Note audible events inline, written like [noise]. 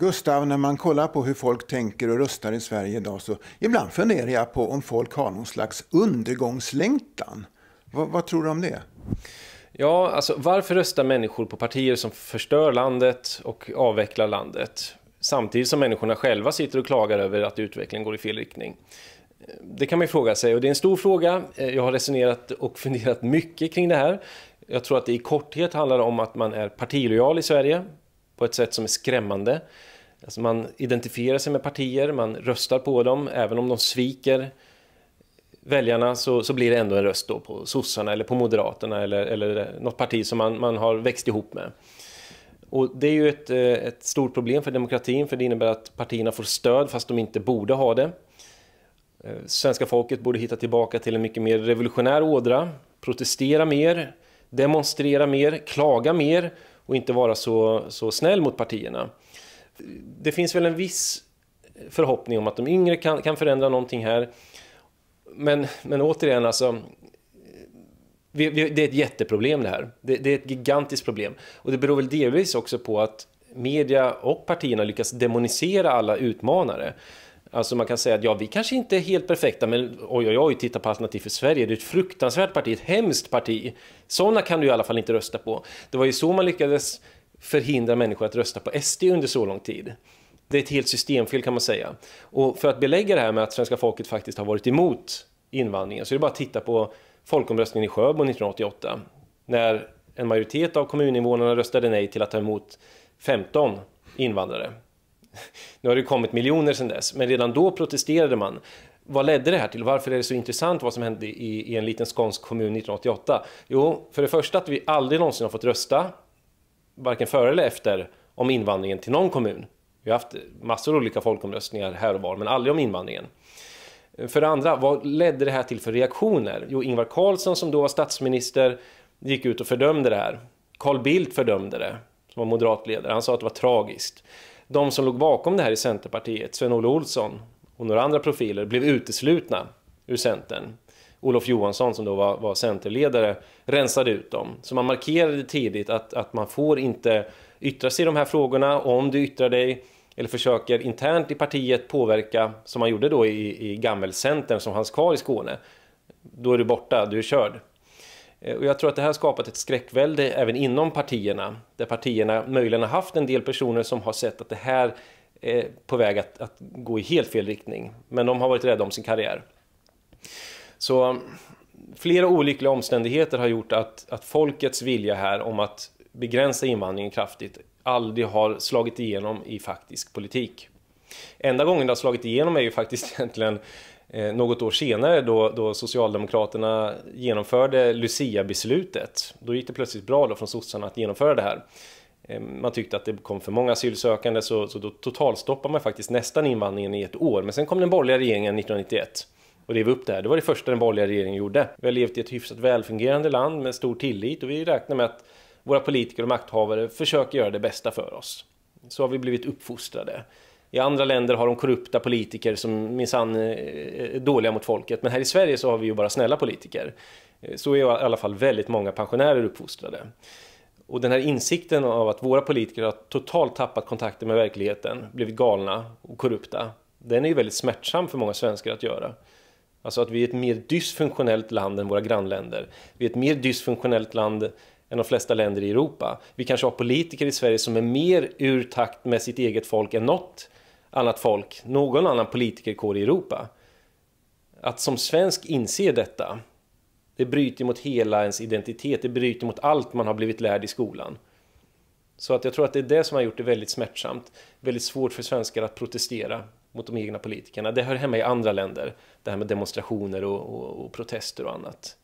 Gustav, när man kollar på hur folk tänker och röstar i Sverige idag så ibland funderar jag på om folk har någon slags undergångslängtan. vad, vad tror du om det? Ja, alltså varför röstar människor på partier som förstör landet och avvecklar landet? Samtidigt som människorna själva sitter och klagar över att utvecklingen går i fel riktning. Det kan man fråga sig och det är en stor fråga. Eh, jag har resonerat och funderat mycket kring det här. Jag tror att det i korthet handlar om att man är partilojal i Sverige på ett sätt som är skrämmande. Alltså man identifierar sig med partier, man röstar på dem, även om de sviker väljarna så, så blir det ändå en röst då på sossarna eller på moderaterna eller, eller något parti som man, man har växt ihop med. Och det är ju ett, eh, ett stort problem för demokratin för det innebär att partierna får stöd fast de inte borde ha det. Eh, svenska folket borde hitta tillbaka till en mycket mer revolutionär ådra, protestera mer, demonstrera mer, klaga mer och inte vara så, så snäll mot partierna. Det finns väl en viss förhoppning om att de yngre kan, kan förändra någonting här. Men, men återigen, alltså, vi, vi, det är ett jätteproblem det här. Det, det, är ett gigantiskt problem. Och det beror väl delvis också på att media och partierna lyckas demonisera alla utmanare. Alltså man kan säga att ja, vi kanske inte är helt perfekta, men oj, oj, oj, titta på Alternativ för Sverige, det är ett fruktansvärt parti, ett hemskt parti. Sådana kan du i alla fall inte rösta på. Det var ju så man lyckades förhindra människor att rösta på SD under så lång tid. Det är ett helt systemfel kan man säga. Och för att belägga det här med att svenska folket faktiskt har varit emot invandringen så är det bara att titta på folkomröstningen i Sjöbo 1988. När en majoritet av kommuninvånarna röstade nej till att ta emot 15 invandrare. Nu har det kommit miljoner sedan dess, men redan då protesterade man. Vad ledde det här till? Varför är det så intressant vad som hände i, i en liten skånsk kommun 1988? Jo, för det första att vi aldrig någonsin har fått rösta, varken före eller efter, om invandringen till någon kommun. Vi har haft massor av olika folkomröstningar här och var, men aldrig om invandringen. För det andra, vad ledde det här till för reaktioner? Jo, Ingvar Carlsson som då var statsminister gick ut och fördömde det här. Carl Bildt fördömde det, som var moderatledare. Han sa att det var tragiskt de som låg bakom det här i Centerpartiet, Sven-Olle Olsson och några andra profiler, blev uteslutna ur Centern. Olof Johansson som då var, var Centerledare rensade ut dem. Så man markerade tidigt att, att man får inte yttra sig i de här frågorna och om du yttrar dig eller försöker internt i partiet påverka, som man gjorde då i, i Gammelcentern som fanns kvar i Skåne, då är du borta, du är körd. Eh, och jag tror att det här har skapat ett skräckvälde även inom partierna, där partierna möjligen har haft en del personer som har sett att det här är på väg att, att gå i helt fel riktning. Men de har varit rädda om sin karriär. Så flera olyckliga omständigheter har gjort att, att folkets vilja här om att begränsa invandringen kraftigt aldrig har slagit igenom i faktisk politik. Enda gången det har slagit igenom är ju faktiskt [laughs] egentligen Eh, något år senare då, då Socialdemokraterna genomförde Lucia-beslutet. Då gick det plötsligt bra då från sossarna att genomföra det här. Eh, man tyckte att det kom för många asylsökande så, så då totalstoppade man faktiskt nästan invandringen i ett år. Men sen kom den borgerliga regeringen 1991 och rev upp det här. Det var det första den borgerliga regeringen gjorde. Vi har levt i ett hyfsat välfungerande land med stor tillit och vi räknar med att våra politiker och makthavare försöker göra det bästa för oss. Så har vi blivit uppfostrade. I andra länder har de korrupta politiker som minsann eh, är dåliga mot folket. Men här i Sverige så har vi ju bara snälla politiker. Eh, så är i alla fall väldigt många pensionärer uppfostrade. Och den här insikten av att våra politiker har totalt tappat kontakten med verkligheten, blivit galna och korrupta. Den är ju väldigt smärtsam för många svenskar att göra. Alltså att vi är ett mer dysfunktionellt land än våra grannländer. Vi är ett mer dysfunktionellt land än de flesta länder i Europa. Vi kanske har politiker i Sverige som är mer ur takt med sitt eget folk än något annat folk, någon annan politikerkår i Europa. Att som svensk inse detta, det bryter mot hela ens identitet, det bryter mot allt man har blivit lärd i skolan. Så att jag tror att det är det som har gjort det väldigt smärtsamt, väldigt svårt för svenskar att protestera mot de egna politikerna. Det hör hemma i andra länder, det här med demonstrationer och, och, och protester och annat.